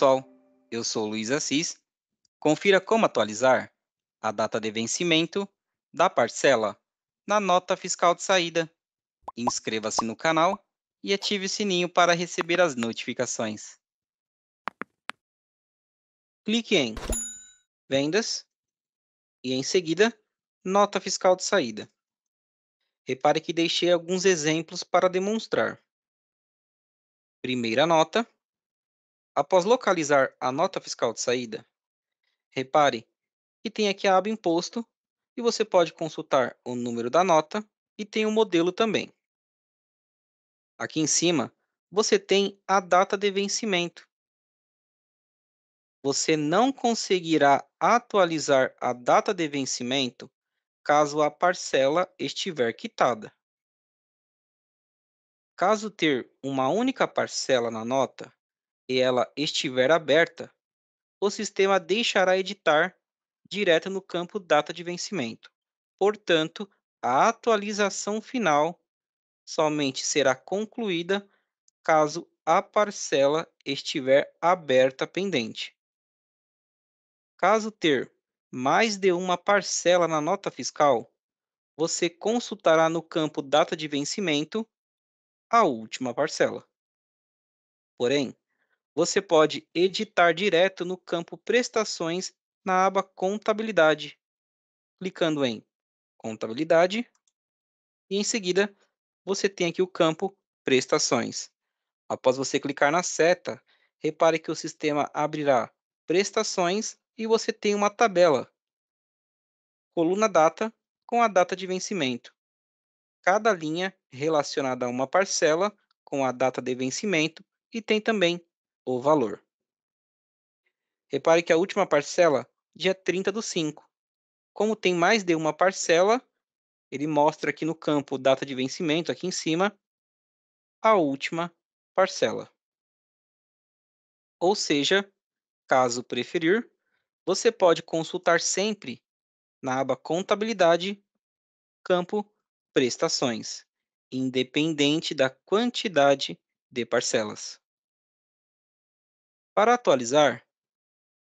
pessoal, eu sou Luiz Assis. Confira como atualizar a data de vencimento da parcela na nota fiscal de saída. Inscreva-se no canal e ative o sininho para receber as notificações. Clique em Vendas e em seguida Nota fiscal de saída. Repare que deixei alguns exemplos para demonstrar. Primeira nota Após localizar a nota fiscal de saída, repare que tem aqui a aba Imposto e você pode consultar o número da nota e tem o modelo também. Aqui em cima, você tem a data de vencimento. Você não conseguirá atualizar a data de vencimento caso a parcela estiver quitada. Caso ter uma única parcela na nota, e ela estiver aberta, o sistema deixará editar direto no campo data de vencimento. Portanto, a atualização final somente será concluída caso a parcela estiver aberta pendente. Caso ter mais de uma parcela na nota fiscal, você consultará no campo data de vencimento a última parcela. Porém, você pode editar direto no campo Prestações na aba Contabilidade, clicando em Contabilidade e em seguida você tem aqui o campo Prestações. Após você clicar na seta, repare que o sistema abrirá Prestações e você tem uma tabela, coluna data com a data de vencimento. Cada linha relacionada a uma parcela com a data de vencimento e tem também o valor. Repare que a última parcela, dia 30 do 5. Como tem mais de uma parcela, ele mostra aqui no campo data de vencimento, aqui em cima, a última parcela. Ou seja, caso preferir, você pode consultar sempre na aba Contabilidade, campo Prestações, independente da quantidade de parcelas. Para atualizar,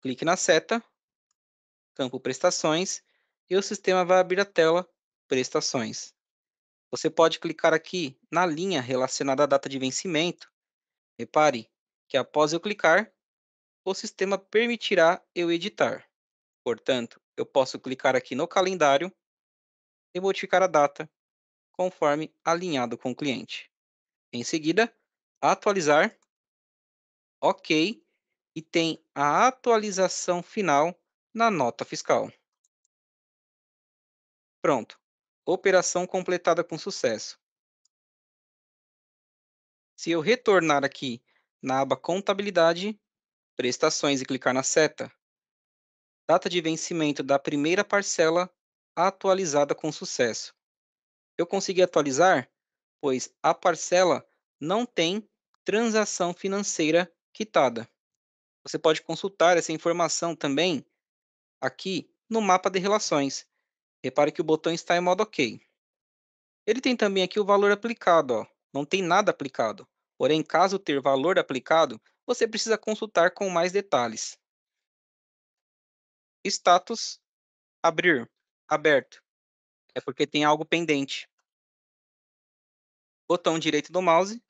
clique na seta, campo Prestações, e o sistema vai abrir a tela Prestações. Você pode clicar aqui na linha relacionada à data de vencimento. Repare que após eu clicar, o sistema permitirá eu editar. Portanto, eu posso clicar aqui no calendário e modificar a data conforme alinhado com o cliente. Em seguida, atualizar, OK e tem a atualização final na nota fiscal. Pronto. Operação completada com sucesso. Se eu retornar aqui na aba Contabilidade, Prestações e clicar na seta, data de vencimento da primeira parcela atualizada com sucesso. Eu consegui atualizar, pois a parcela não tem transação financeira quitada. Você pode consultar essa informação também aqui no mapa de relações. Repare que o botão está em modo OK. Ele tem também aqui o valor aplicado, ó. não tem nada aplicado. Porém, caso ter valor aplicado, você precisa consultar com mais detalhes. Status, abrir, aberto. É porque tem algo pendente. Botão direito do mouse,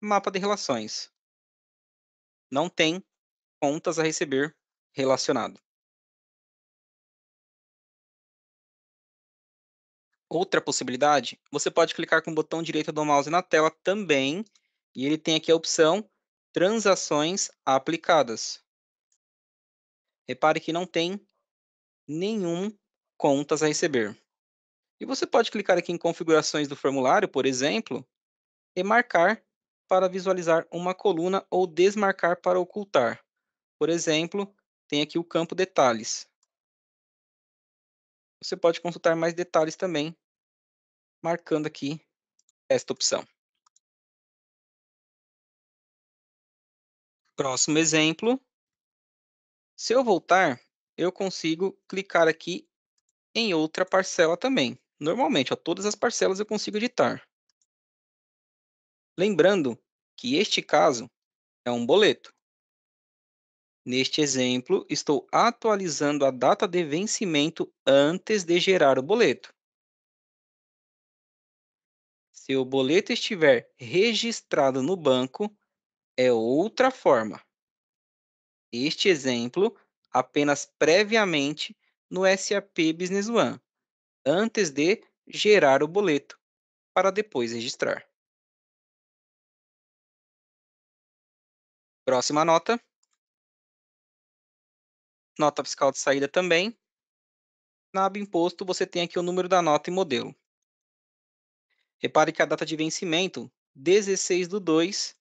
mapa de relações. Não tem contas a receber relacionado. Outra possibilidade, você pode clicar com o botão direito do mouse na tela também, e ele tem aqui a opção transações aplicadas. Repare que não tem nenhum contas a receber. E você pode clicar aqui em configurações do formulário, por exemplo, e marcar para visualizar uma coluna ou desmarcar para ocultar. Por exemplo, tem aqui o campo detalhes. Você pode consultar mais detalhes também, marcando aqui esta opção. Próximo exemplo. Se eu voltar, eu consigo clicar aqui em outra parcela também. Normalmente, ó, todas as parcelas eu consigo editar. Lembrando que este caso é um boleto. Neste exemplo, estou atualizando a data de vencimento antes de gerar o boleto. Se o boleto estiver registrado no banco, é outra forma. Este exemplo apenas previamente no SAP Business One, antes de gerar o boleto, para depois registrar. Próxima nota nota fiscal de saída também. Na aba Imposto, você tem aqui o número da nota e modelo. Repare que a data de vencimento, 16 do 2,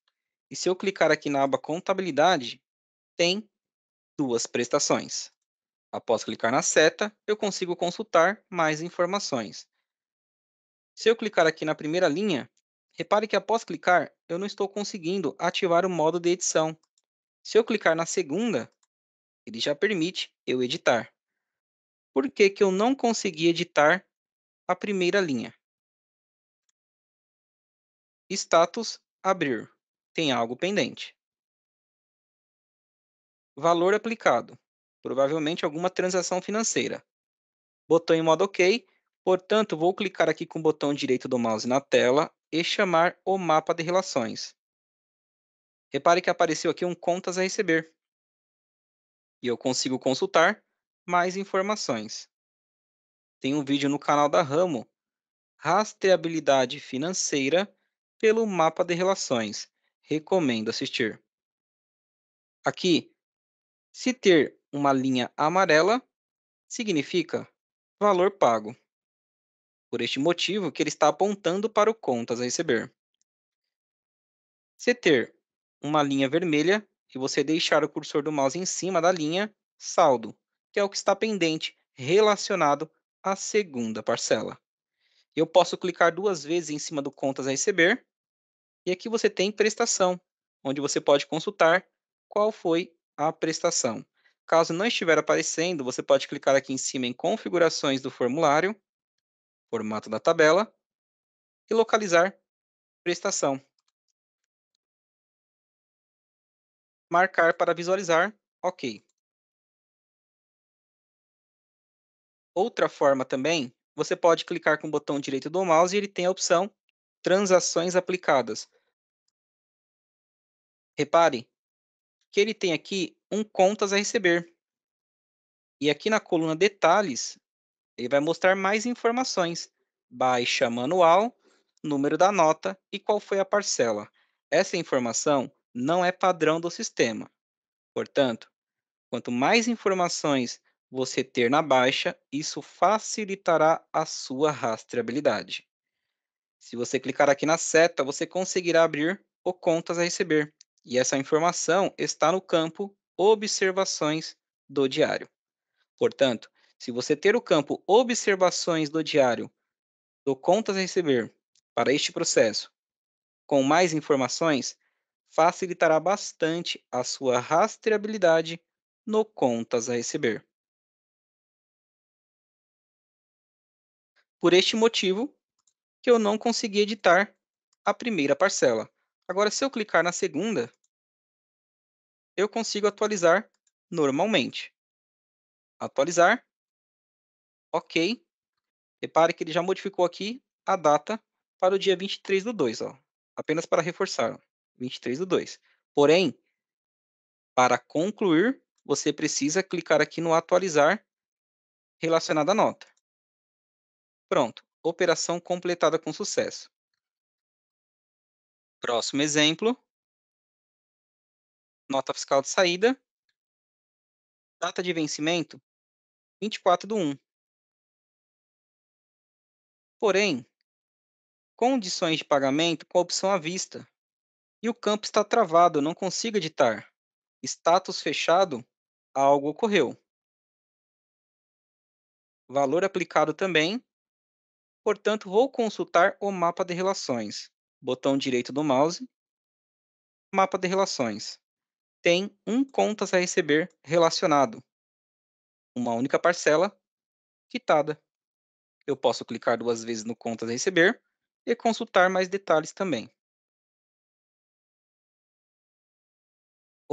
e se eu clicar aqui na aba Contabilidade, tem duas prestações. Após clicar na seta, eu consigo consultar mais informações. Se eu clicar aqui na primeira linha, repare que após clicar, eu não estou conseguindo ativar o modo de edição. Se eu clicar na segunda, ele já permite eu editar. Por que, que eu não consegui editar a primeira linha? Status abrir. Tem algo pendente. Valor aplicado. Provavelmente alguma transação financeira. Botão em modo OK. Portanto, vou clicar aqui com o botão direito do mouse na tela e chamar o mapa de relações. Repare que apareceu aqui um contas a receber e eu consigo consultar mais informações. Tem um vídeo no canal da Ramo, Rastreabilidade Financeira pelo Mapa de Relações. Recomendo assistir. Aqui, se ter uma linha amarela, significa valor pago. Por este motivo que ele está apontando para o contas a receber. Se ter uma linha vermelha, e você deixar o cursor do mouse em cima da linha saldo, que é o que está pendente relacionado à segunda parcela. Eu posso clicar duas vezes em cima do contas a receber, e aqui você tem prestação, onde você pode consultar qual foi a prestação. Caso não estiver aparecendo, você pode clicar aqui em cima em configurações do formulário, formato da tabela, e localizar prestação. Marcar para visualizar. Ok. Outra forma também, você pode clicar com o botão direito do mouse e ele tem a opção Transações aplicadas. Repare que ele tem aqui um contas a receber. E aqui na coluna detalhes, ele vai mostrar mais informações. Baixa manual, número da nota e qual foi a parcela. Essa informação não é padrão do sistema. Portanto, quanto mais informações você ter na baixa, isso facilitará a sua rastreabilidade. Se você clicar aqui na seta, você conseguirá abrir o Contas a Receber, e essa informação está no campo Observações do Diário. Portanto, se você ter o campo Observações do Diário do Contas a Receber para este processo, com mais informações, facilitará bastante a sua rastreabilidade no contas a receber. Por este motivo, que eu não consegui editar a primeira parcela. Agora, se eu clicar na segunda, eu consigo atualizar normalmente. Atualizar. Ok. Repare que ele já modificou aqui a data para o dia 23 do 2, ó, apenas para reforçar. 23 do 2. Porém, para concluir, você precisa clicar aqui no atualizar relacionado à nota. Pronto, operação completada com sucesso. Próximo exemplo, nota fiscal de saída, data de vencimento, 24 do 1. Porém, condições de pagamento com a opção à vista, e o campo está travado, não consigo editar. Status fechado, algo ocorreu. Valor aplicado também. Portanto, vou consultar o mapa de relações. Botão direito do mouse. Mapa de relações. Tem um contas a receber relacionado. Uma única parcela quitada. Eu posso clicar duas vezes no contas a receber e consultar mais detalhes também.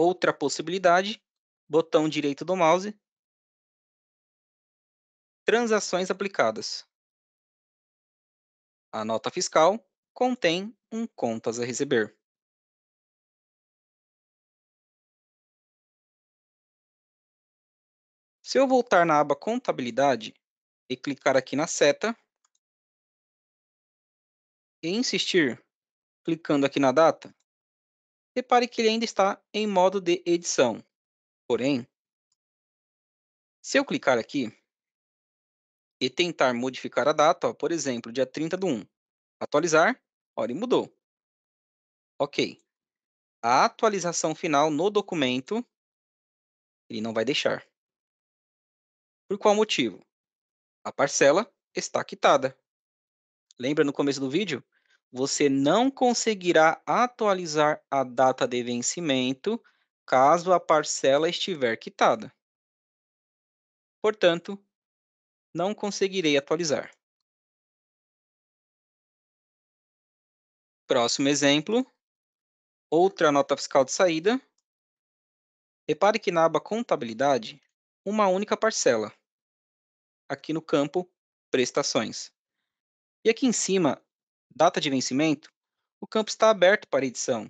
Outra possibilidade, botão direito do mouse, transações aplicadas. A nota fiscal contém um contas a receber. Se eu voltar na aba Contabilidade e clicar aqui na seta e insistir, clicando aqui na data, repare que ele ainda está em modo de edição. Porém, se eu clicar aqui e tentar modificar a data, ó, por exemplo, dia 30 do 1, atualizar, olha, mudou. Ok. A atualização final no documento, ele não vai deixar. Por qual motivo? A parcela está quitada. Lembra no começo do vídeo? você não conseguirá atualizar a data de vencimento caso a parcela estiver quitada. Portanto, não conseguirei atualizar. Próximo exemplo, outra nota fiscal de saída. Repare que na aba Contabilidade, uma única parcela. Aqui no campo, Prestações. E aqui em cima, data de vencimento, o campo está aberto para edição.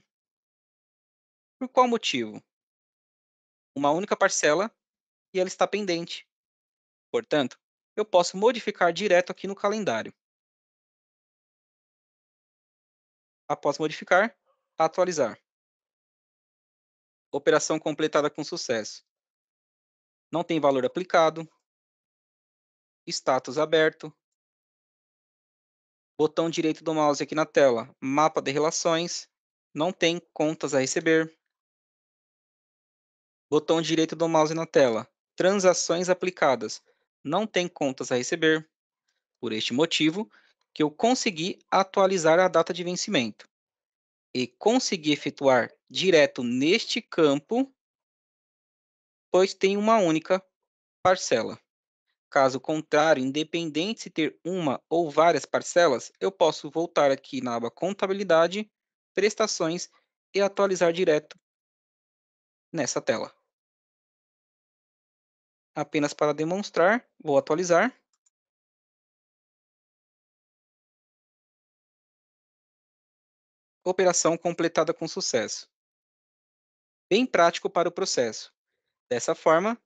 Por qual motivo? Uma única parcela e ela está pendente. Portanto, eu posso modificar direto aqui no calendário. Após modificar, atualizar. Operação completada com sucesso. Não tem valor aplicado. Status aberto botão direito do mouse aqui na tela, mapa de relações, não tem contas a receber. Botão direito do mouse na tela, transações aplicadas, não tem contas a receber. Por este motivo, que eu consegui atualizar a data de vencimento e consegui efetuar direto neste campo, pois tem uma única parcela. Caso contrário, independente se ter uma ou várias parcelas, eu posso voltar aqui na aba Contabilidade, Prestações e atualizar direto nessa tela. Apenas para demonstrar, vou atualizar. Operação completada com sucesso. Bem prático para o processo. Dessa forma,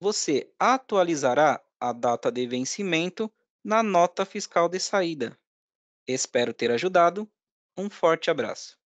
você atualizará a data de vencimento na nota fiscal de saída. Espero ter ajudado. Um forte abraço.